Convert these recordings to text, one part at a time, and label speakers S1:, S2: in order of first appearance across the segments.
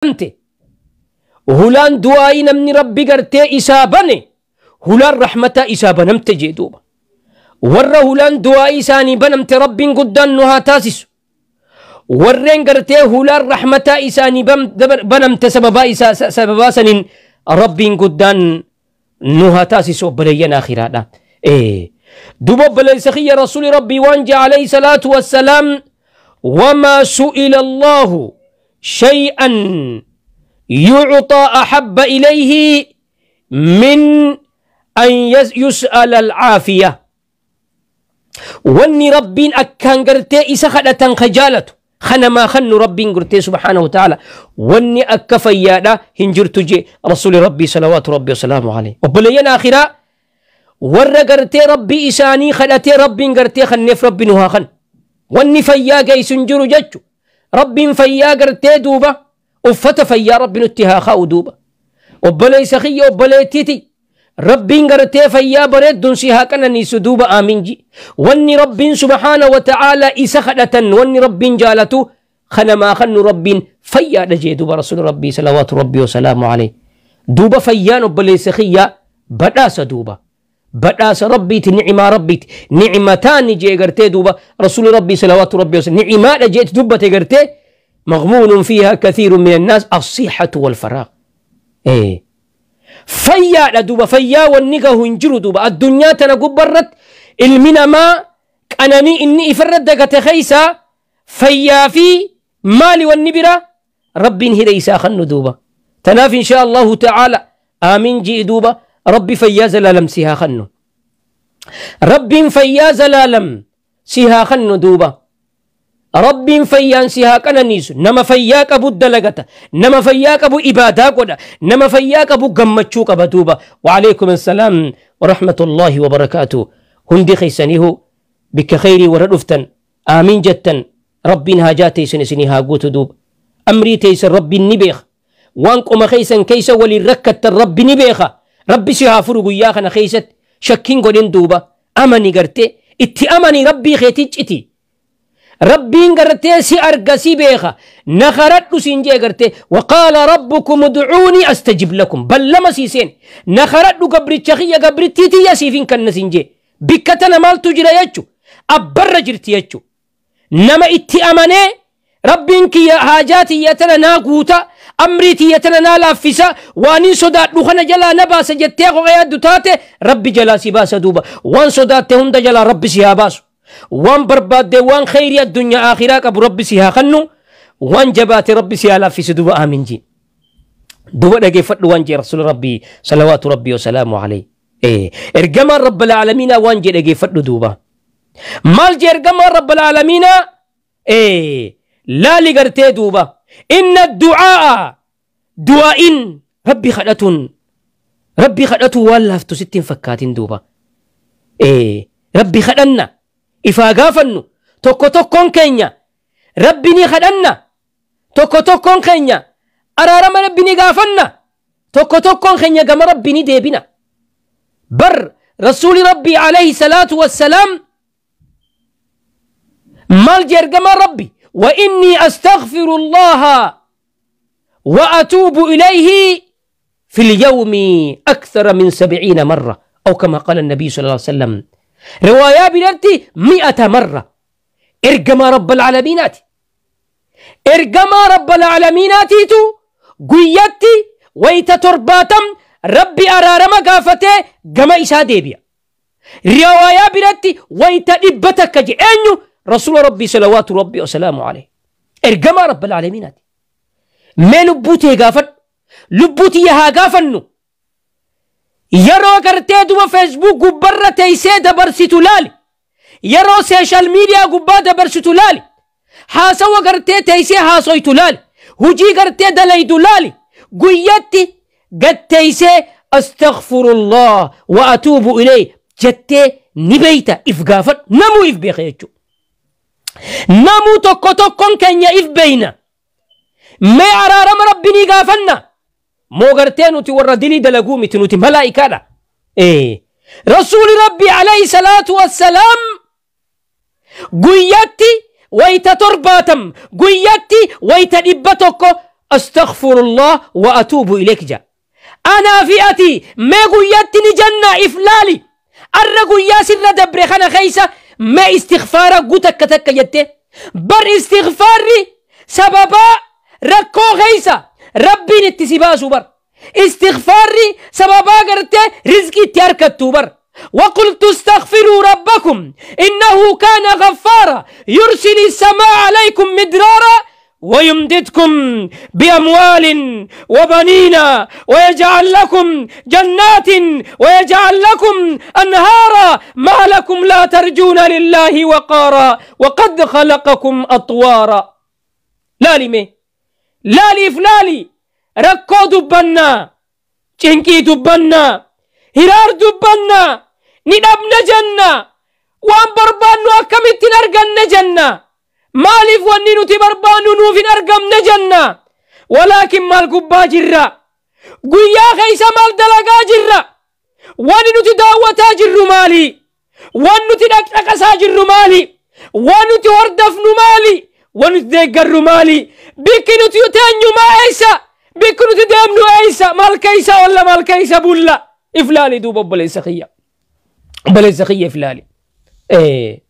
S1: amte hulaan du'aa'ii namni rabbi gartee isaa bane hulaan rahmataa isaa banamte jee duuba warra hulaan du'aa'ii isaanii banamte rabbiin guddaan nu haa taasisu warreen gartee hulaan rahmataa isaanii banamte sababaa saniin rabbiin guddaan nu haa taasisu obboleeyyan akhiraadha duba obboleessa kiyya rasuuli rabbii waan jee alayhi salaatu wassalaam wamaa su'ila allaahu شيئا يعطى أحب إليه من أن يسأل العافية واني ربين أكان قرتي إسخدة خجالة خنا ما خن ربين قرتي سبحانه وتعالى واني أكفيانا هنجرت جي رسول ربي صلوات ربي وسلامه عليه وبلينا آخرة warra gartee rabbii isaanii kadhatee rabbiin gartee kanneef rabbi نها خن kan wanni fayyaa geeysun jiru ربين فيا قرتي دوبا أفت فيا ربين خاو دوبا وبلي سخي وبلي تيتي ربين قرتي فيا بريد دنسي هاكنا نيسو دوبا آمين جي واني ربين سبحانه وتعالى إسخلتا واني ربين جالتو خنما خن ربين فيا نجي دوبا رسول ربي صلوات ربي وسلامه عليه دوبا فيا وبلي سخي بدأ سدوبا بداس ربي نعمة ربي نعمتان جي قرتي دوبا رسول ربي صلوات ربي وسلم نعمات جيت دوبا تقرتي مغمون فيها كثير من الناس الصحة والفراغ ايه فيا دوبا فيا والنقا هنجرو دوبا الدنيا تنا قبرت المنا ما مي إني إفردك خيسا فيا في مالي والنبرة ربي هريسا خن دوبا تناف إن شاء الله تعالى آمين جي دوبا ربي فياز لم سيها خنو ربي فياز لم سيها خنو دوبا رب فيان سيها نيس نما فياك ابو الدلغتا نما فياك ابو ابادا قدا نما فياك ابو غمچو قبدوبا وعليكم السلام ورحمه الله وبركاته هندي خيسنيه بك خيري وردفتن امين جتن رب هاجاتي سنسني هاغوت دوب امري تيس ربي نبيخ وانكم خيسن كيس ولي ركت الرب نبيخه ربي si haa furu guyyaa kana keessatti shakkiin godhin أماني amani gartee itti amanii rabbii keetii citi قرتي سي أرقسي بيخا نخرت سين جي قرتي وقال ربكم ادعوني أستجب لكم بل لما سيسين نخرت لقبر الشخية قبر التيتي يسيفين كان سين جي بكتنا مال تجرى يجو أبرا جرتي يجو نما اتي أماني ربين كي حاجاتي يتنا ناقوتا أمريتي يتنانا لافسا وانين صدا نخنا جلا نباس جتيا غيا دوتات ربي جلا سباس دوبا وان صدا تهند جلا ربي سيها باس وان برباد دي وان خير الدنيا آخرة كب ربي سيها خنو وان جبات ربي سيها لافس دوبا آمين جي دوبا دقي فتل وان جي رسول ربي صلوات ربي وسلام عليه إيه إرجما رب العالمين وان جي دقي فتل دوبا مال جي إرجما رب العالمين إيه لا لقرتي دوبا إن الدعاء دعاء ربي خدتون ربي والله والهفتو ستين فكاتين دوبا إيه ربي خلنا إفا غافنو توكو توكون كينيا ربي ني توكو توكو توكون كينيا أرارم ربي ني غافنا توكو توكون كينيا غم ربي ني ديبنا بر رسول ربي عليه الصلاة والسلام مال جرغم ربي وإني أستغفر الله وأتوب إليه في اليوم أكثر من سبعين مرة أو كما قال النبي صلى الله عليه وسلم رواية بنتي مئة مرة ارجما رب العالمينات ارجما رب العالمينات قيتي ويت ترباتم ربي أرارم قافته جما إسا ديبيا رواية بنتي ويت إبتك جئنيو رسول ربي صلوات ربي وسلامه عليه ارجما رب العالمين ما لبوتي غافد لبوتي يها غافنو يرو كرتي وفيسبوك فيسبوك غبرة تيسي دبرسيتو لالي يرو سوشيال ميديا غبا دبرسيتو لالي سو كرتي تيسي حاسويتو لالي هجي كرتي دلي لالي غيتي قد تيسي استغفر الله واتوب اليه جتي نبيتا افغافت نمو اف يجو نمو تكو توكو كنيا إف بينا ما عرا رم ربني غافنا مو غرتين نتي وردني دلقو متي نتي ملائكة إيه رسول ربي عليه الصلاة والسلام قياتي ويت ترباتم قياتي ويت إبتوكو أستغفر الله وأتوب إليك جا أنا أتي ما قياتي نجنا إفلالي أرى قياسي ردبري خانا خيسة ما استغفارك قوتك كتك يدي بر استغفاري سببا ركو غيسا ربي نتسيبا سبر استغفاري سببا قرتة رزقي تيارك توبر وقلت استغفروا ربكم إنه كان غفارا يرسل السماء عليكم مدرارا ويمددكم بأموال وبنين ويجعل لكم جنات ويجعل لكم أنهارا ما لكم لا ترجون لله وقارا وقد خلقكم أطوارا لالي مي لالي فلالي ركو دبنا چنكي دبنا هرار دبنا ندبنا جنة وان بربانو نو أكمتنا أرغن مالف واني نتي بربان نوف ارقم نجنا ولكن مال قبا جرى قويا خيس مال دلقا جرى واني نتي داوتا جر مالي واني نتي نكتقسا جر مالي واني نتي وردفن مالي واني نتذيقر مالي بك نتي تاني ما ايسا بك نتي دامن ايسا مال كيسا ولا مال كيسا بولا افلالي دوبا بلي سخية بلي سخية افلالي ايه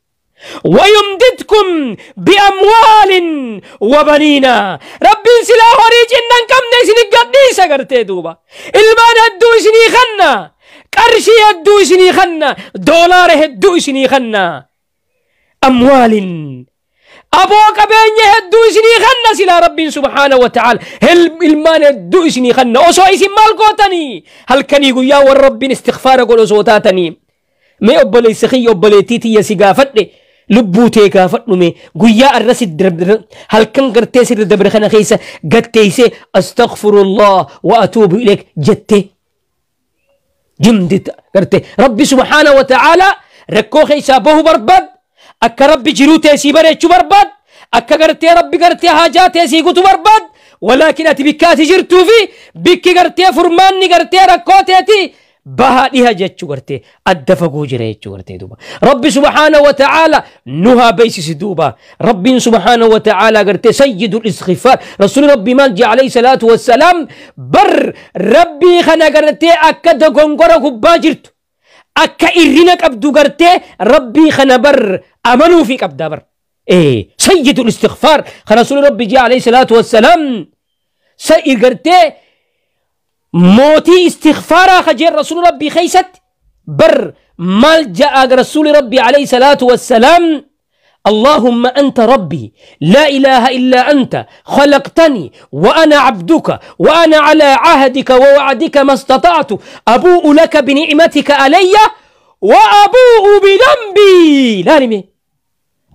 S1: ويمددكم بأموال وبنينا رب سلا هوريج إنن كم نيسن قديسة قرتي دوبا المان هدو إسني خنا قرشي هدو خنا دولار هدو إسني خنا أموال أبو قبيني هدو إسني خنا سلا رب سبحانه وتعالى هل المان هدو إسني او أسو إسن مالكوتني هل كان يقول يا والرب استغفار قولوا صوتاتني ما سخي يسخي تيتي يا يسيقافتني lubbuutee gaafa dhume guyyaa arras halkan gartee sirri dabre kana keessa gatteeyse astaghfirullah wa atuubu ileek jette jimdi garte rabbi subhaana wa ta'aala rakkoo keessaa bahu barbaad akka rabbi jiruu teesii bareechuu barbaad akka gartee rabbi gartee haajaa teesii gutu barbaad ولكن أتي بكاتي جرتو في بكي غرتي فرماني غرتي ركوتي bahaa dhiha jechuu gartee adda fagoo jira jechuu gartee duuba rabbi subhaana wa ta'aala nu haa beeksisi duuba rabbiin subhaana wa ta'aala gartee sayyidul istighfaar rasuuli rabbi maal jee alayhi salaatu wassalaam bar rabbii kana gartee akka dogongora gubbaa jirtu akka irrina qabdu gartee rabbii kana bar amanuufii qabdaa bar sayyidul istighfaar kan rasuuli rabbi jee alayhi salaatu wassalaam sa irgartee موتي استغفارا خجر رسول ربي خيست بر ملجأ رسول ربي عليه الصلاة والسلام اللهم أنت ربي لا إله إلا أنت خلقتني وأنا عبدك وأنا على عهدك ووعدك ما استطعت أبوء لك بنعمتك علي وأبوء بذنبي لا لمي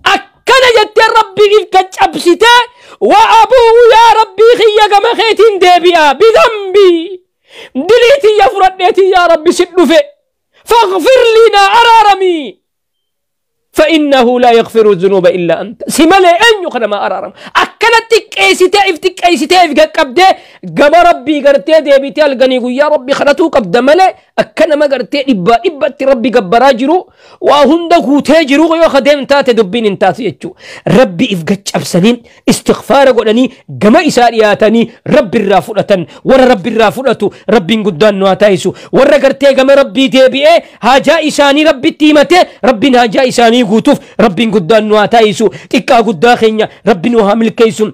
S1: أكن جد ربي إلك أبستا وأبوء يا ربي خيك مخيت دابئا بذنبي دليتي يا فرنيتي يا رب سدفه فاغفر لنا أرارمي فإنه لا يغفر الذنوب إلا أنت سمالي أن يخدم أرارم akkanatti xiqqeessitee if xiqqeessitee if gaqqabdee gaba rabbii gartee deebitee halganii guyyaa rabbii kadhatuu qabda malee akka nama gartee dhibbaa dhibbatti rabbi gabbaraa jiru waa hunda guutee jiru yoo kadeem taate dubbiin hin taatu jechuu rabbi if gaccabsanii istikfaara godhanii gama isaa dhiyaatanii rabbi irraa fudhatan warra rabbi irraa fudhatu rabbiin guddaan nu haa taa'isu warra gartee gama rabbii deebi'ee haajaa isaanii rabbitti himatee rabbiin haajaa isaanii guutuuf rabbiin guddaan nu haa taa'isu xiqqaa guddaa keenya rabbi nu haa milkeessu سن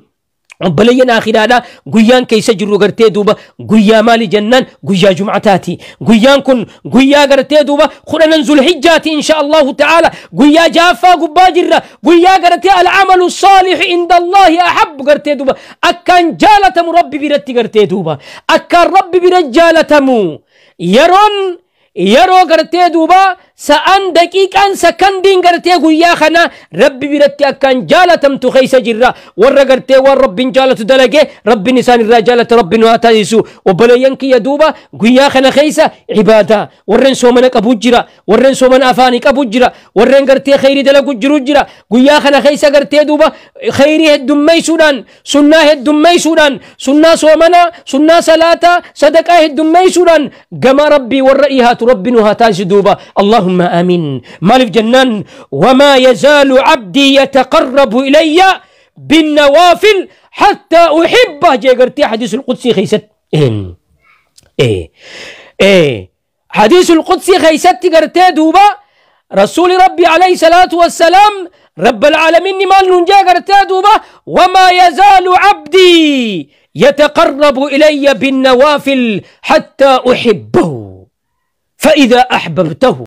S1: بلين آخرالا غيان كيسا جرو غرتي دوبا غيان مالي جنان غيان جمعتاتي غيان كن غيان غرتي دوبا خلنا نزل حجاتي إن شاء الله تعالى غيان جافا قباجر غيان غرتي العمل الصالح عند الله أحب غرتي دوبا أكان جالتم ربي برتي غرتي دوبا أكان ربي برجالتم يرون يرو غرتي دوبا sa'aan daqiiqaan sakandii gartee guyyaa kana rabbi biratti akkaan jaalatamtu keessa jirra warra gartee waan rabbiin jaalatu dalagee rabbiin isaan irraa jaalata rabbi nu haa taasisu obboleeyyan kiyya duuba guyyaa kana keessa ibaadaa warreen soomana qabu jira warreen soomana afaanii qabu jira warreen gartee khayrii dalagu jiru jira guyyaa kana keessa gartee duuba khayrii heddummeessuudhaan sunnaa heddummeessuudhaan sunnaa soomanaa sunnaa salaataa sadaqaa heddummeessuudhaan gama rabbii warra dhiyaatu rabbi nu haa taasisu duuba allahumma اللهم امين مالف جنان وما يزال عبدي يتقرب الي بالنوافل حتى احبه جي قرتي حديث القدسي خيست إيه. إيه. إيه. حديث القدسي خيست قرتي دوبا رسول ربي عليه الصلاه والسلام رب العالمين مال ننجا قرتي دوبا وما يزال عبدي يتقرب الي بالنوافل حتى احبه فإذا أحببته